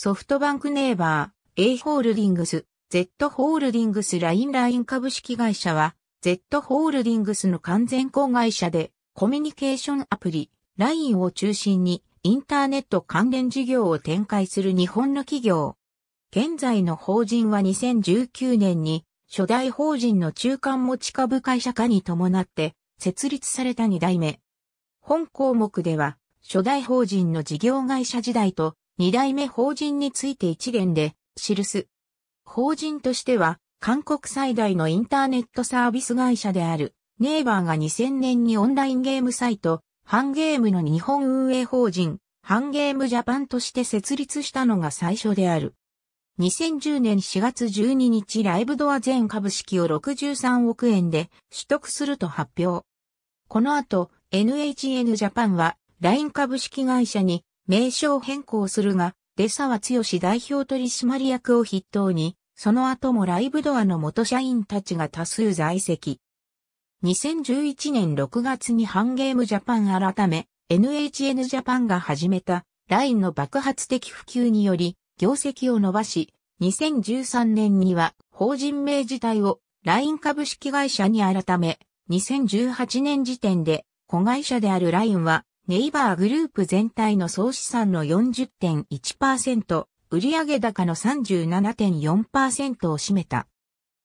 ソフトバンクネイバー、A ホールディングス、Z ホールディングスラインライン株式会社は、Z ホールディングスの完全子会社で、コミュニケーションアプリ、ラインを中心に、インターネット関連事業を展開する日本の企業。現在の法人は2019年に、初代法人の中間持ち株会社化に伴って、設立された2代目。本項目では、初代法人の事業会社時代と、二代目法人について一元で記す。法人としては、韓国最大のインターネットサービス会社である、ネイバーが2000年にオンラインゲームサイト、ハンゲームの日本運営法人、ハンゲームジャパンとして設立したのが最初である。2010年4月12日ライブドア全株式を63億円で取得すると発表。この後、NHN ジャパンは LINE 株式会社に名称変更するが、出沢剛代表取締役を筆頭に、その後もライブドアの元社員たちが多数在籍。2011年6月にハンゲームジャパン改め NHN ジャパンが始めた LINE の爆発的普及により業績を伸ばし、2013年には法人名自体を LINE 株式会社に改め、2018年時点で子会社である LINE はネイバーグループ全体の総資産の40.1%、売上高の37.4%を占めた。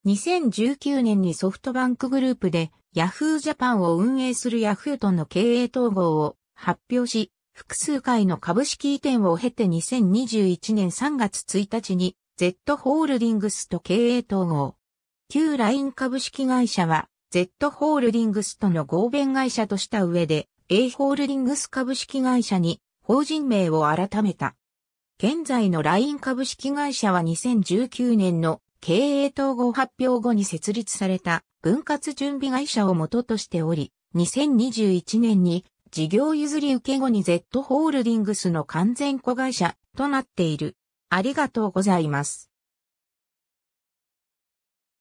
2019年にソフトバンクグループで Yahoo Japan を運営する Yahoo との経営統合を発表し、複数回の株式移転を経て2021年3月1日に Z ホールディングスと経営統合。旧ライン株式会社は Z ホールディングスとの合弁会社とした上で A ホールディングス株式会社に法人名を改めた。現在の LINE 株式会社は2019年の経営統合発表後に設立された分割準備会社を元としており、2021年に事業譲り受け後に Z ホールディングスの完全子会社となっている。ありがとうございます。